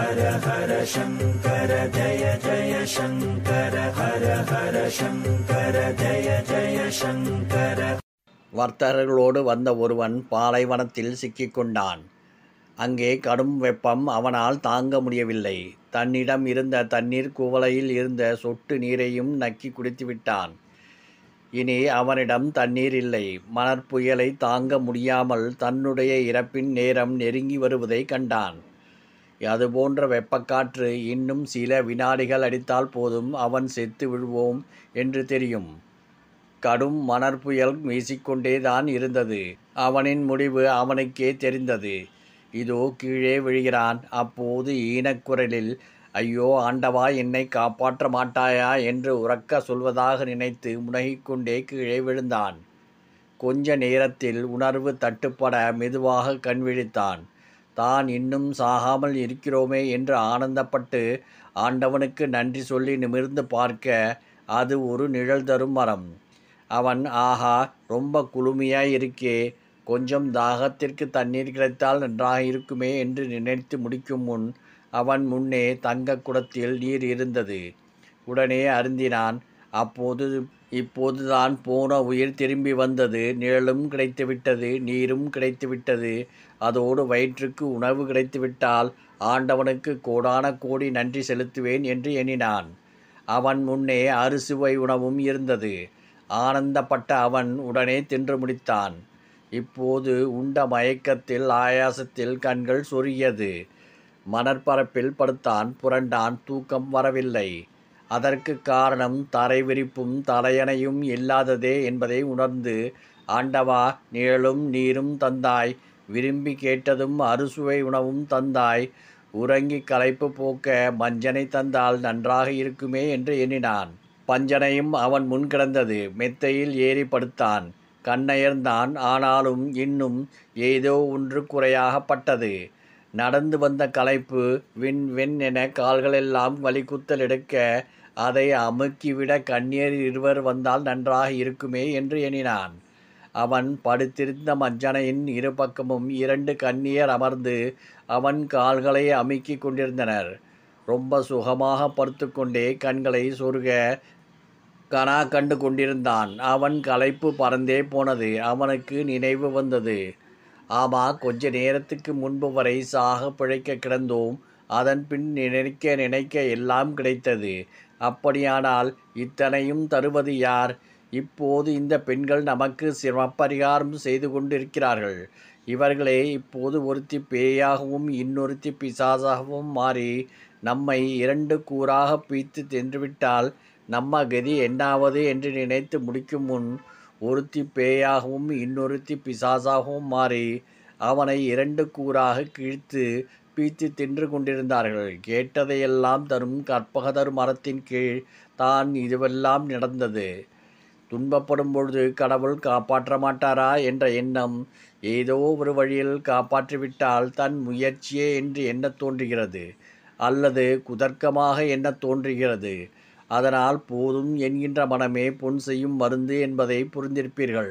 ஹர ஹர சங்கர ஜய ஜய சங்கர ஹர ஹர சங்கர ஜய ஜய சங்கர வர்த்தகர்களோடு வந்த ஒருவன் பாலைவனத்தில் சிக்கிக்கொண்டான் அங்கே கடும் வெப்பம் அவனால் தாங்க முடியவில்லை தன்னிடம் இருந்த தண்ணீர் குவளையில் இருந்த சொட்டு நீரையும் நக்கி குடித்துவிட்டான் இனி அவனிடம் தண்ணீர் இல்லை மணற்புயலை தாங்க முடியாமல் தன்னுடைய இறப்பின் நேரம் நெருங்கி வருவதை கண்டான் அதுபோன்ற வெப்பக்காற்று இன்னும் சில வினாடிகள் அடித்தால் போதும் அவன் செத்து விழுவோம் என்று தெரியும் கடும் மணற்புயல் வீசிக்கொண்டே தான் இருந்தது அவனின் முடிவு அவனுக்கே தெரிந்தது இதோ கீழே விழுகிறான் அப்போது ஈனக்குரலில் ஐயோ ஆண்டவா என்னை காப்பாற்ற மாட்டாயா என்று உறக்க சொல்வதாக நினைத்து முனகிக்கொண்டே கீழே விழுந்தான் கொஞ்ச நேரத்தில் உணர்வு தட்டுப்பட மெதுவாக கண் விழித்தான் தான் இன்னும் சாகாமல் இருக்கிறோமே என்று ஆனந்தப்பட்டு ஆண்டவனுக்கு நன்றி சொல்லி நிமிர்ந்து பார்க்க அது ஒரு நிழல் தரும் மரம் அவன் ஆஹா ரொம்ப குளுமையாய் இருக்கே கொஞ்சம் தாகத்திற்கு தண்ணீர் கிடைத்தால் நன்றாக இருக்குமே என்று நினைத்து முடிக்கும் முன் அவன் முன்னே தங்க குடத்தில் நீர் இருந்தது உடனே அருந்தினான் அப்போது இப்போதுதான் போன உயிர் திரும்பி வந்தது நிழலும் கிடைத்துவிட்டது நீரும் கிடைத்துவிட்டது அதோடு வயிற்றுக்கு உணவு கிடைத்துவிட்டால் ஆண்டவனுக்கு கோடான கோடி நன்றி செலுத்துவேன் என்று எண்ணினான் அவன் முன்னே அறுசுவை உணவும் இருந்தது ஆனந்தப்பட்ட அவன் உடனே தின்று முடித்தான் இப்போது உண்ட மயக்கத்தில் ஆயாசத்தில் கண்கள் சொருகியது மணற்பரப்பில் படுத்தான் புரண்டான் தூக்கம் வரவில்லை அதற்கு காரணம் தரை விரிப்பும் தலையணையும் இல்லாததே என்பதை உணர்ந்து ஆண்டவா நிழலும் நீரும் தந்தாய் விரும்பி கேட்டதும் அறுசுவை உணவும் தந்தாய் உறங்கி களைப்பு போக்க மஞ்சனை தந்தால் நன்றாக இருக்குமே என்று எண்ணினான் பஞ்சனையும் அவன் முன்கிடந்தது மெத்தையில் ஏறி படுத்தான் கண்ணயர்ந்தான் ஆனாலும் இன்னும் ஏதோ ஒன்று குறையாகப்பட்டது நடந்து வந்த களைப்பு வின் வெண் என கால்களெல்லாம் வலிக்குத்தல் எடுக்க அதை அமுக்கிவிட கண்ணீர் இருவர் வந்தால் நன்றாக இருக்குமே என்று எண்ணினான் அவன் படுத்திருந்த மஞ்சனையின் இருபக்கமும் இரண்டு கண்ணியர் அமர்ந்து அவன் கால்களை அமுக்கி கொண்டிருந்தனர் ரொம்ப சுகமாக படுத்துக்கொண்டே கண்களை சொருக கனா கண்டு கொண்டிருந்தான் அவன் களைப்பு பறந்தே போனது அவனுக்கு நினைவு வந்தது ஆமா கொஞ்ச நேரத்துக்கு முன்பு வரை சாக பிழைக்க கிடந்தோம் அதன் பின் நினைக்க நினைக்க எல்லாம் கிடைத்தது அப்படியானால் இத்தனையும் தருவது யார் இப்போது இந்த பெண்கள் நமக்கு சிரமப்பரிகாரம் செய்து கொண்டிருக்கிறார்கள் இவர்களே இப்போது ஒருத்தி பேயாகவும் இன்னொருத்தி பிசாசாகவும் மாறி நம்மை இரண்டு கூறாக பீத்து தின்றுவிட்டால் நம்ம கதி என்னாவது என்று நினைத்து முடிக்கும் முன் ஒருத்தி பேயாகவும் இன்னொருத்தி பிசாசாகவும் மாறி அவனை இரண்டு கூறாக கிழித்து பீத்து தின்று கொண்டிருந்தார்கள் கேட்டதையெல்லாம் தரும் கற்பகதர் மரத்தின் கீழ் தான் இதுவெல்லாம் நடந்தது துன்பப்படும் பொழுது கடவுள் காப்பாற்ற மாட்டாரா என்ற எண்ணம் ஏதோ ஒரு வழியில் காப்பாற்றிவிட்டால் தன் முயற்சியே என்று எண்ண தோன்றுகிறது அல்லது குதர்க்கமாக எண்ண தோன்றுகிறது அதனால் போதும் என்கின்ற மனமே பொன் செய்யும் மருந்து என்பதை புரிந்திருப்பீர்கள்